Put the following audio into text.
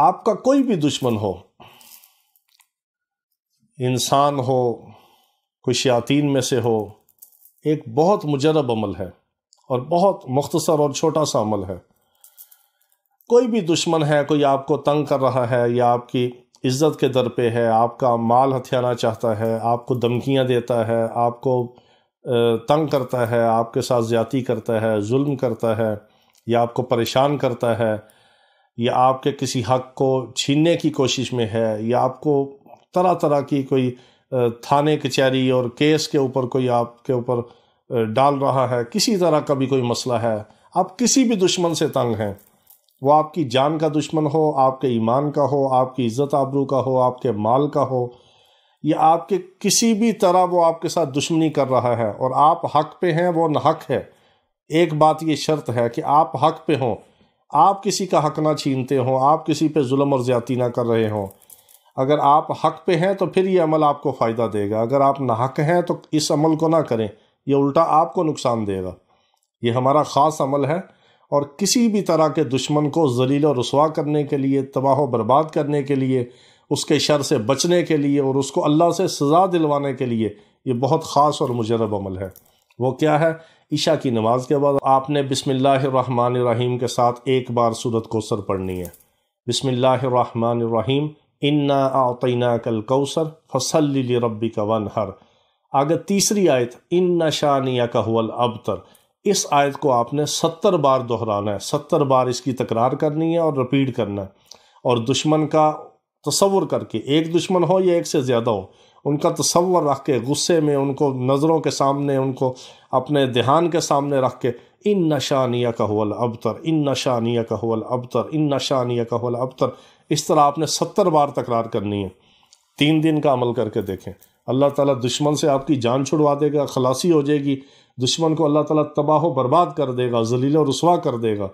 आपका कोई भी दुश्मन हो इंसान हो कोई शयातीन में से हो एक बहुत मुजरब अमल है और बहुत मुख्तसर और छोटा सा अमल है कोई भी दुश्मन है कोई आपको तंग कर रहा है या आपकी इज़्ज़त के दर पे है आपका माल हथियाना चाहता है आपको धमकियाँ देता है आपको तंग करता है आपके साथ ज़्यादती करता है जुल्म करता है या आपको परेशान करता है या आपके किसी हक को छीनने की कोशिश में है या आपको तरह तरह की कोई थाने कचहरी और केस के ऊपर कोई आपके ऊपर डाल रहा है किसी तरह का भी कोई मसला है आप किसी भी दुश्मन से तंग हैं वो आपकी जान का दुश्मन हो आपके ईमान का हो आपकी इज़्ज़त आबरू का हो आपके माल का हो या आपके किसी भी तरह वो आपके साथ दुश्मनी कर रहा है और आप हक पे हैं वो नहक है एक बात ये शर्त है कि आप हक पे हों आप किसी का हक ना छीनते हों आप किसी पे जुल्म और ज्यादी ना कर रहे हों अगर आप हक पे हैं तो फिर ये अमल आपको फ़ायदा देगा अगर आप ना हक हैं तो इस अमल को ना करें ये उल्टा आपको नुकसान देगा ये हमारा ख़ास अमल है और किसी भी तरह के दुश्मन को जलील और रसवा करने के लिए तबाह बर्बाद करने के लिए उसके शर से बचने के लिए और उसको अल्लाह से सज़ा दिलवाने के लिए ये बहुत ख़ास और मुजरब अमल है वो क्या है ईशा की नमाज के बाद आपने बिसमीम के साथ एक बार सूरत कोसर पढ़नी है बिसमीम इन्ना आतना कल कौसर फसल रबी का वन हर अगर तीसरी आयत इन्ना शानिया का हुल अबतर इस आयत को आपने सत्तर बार दोहराना है सत्तर बार इसकी तकरार करनी है और रिपीट करना है और दुश्मन का तस्वुर करके एक दुश्मन हो या एक से ज़्यादा हो उनका तस्वर तो रख के गुस्से में उनको नज़रों के सामने उनको अपने ध्यान के सामने रख के इन नशानिया का हुल अबतर इन नशानिया का हुल अबतर इन नशानिया का हुल अबतर इस तरह आपने सत्तर बार तकरार करनी है तीन दिन का अमल करके देखें अल्लाह ताला दुश्मन से आपकी जान छुड़वा देगा खलासी हो जाएगी दुश्मन को अल्लाह ताला तबाह बर्बाद कर देगा जलील रसवा कर देगा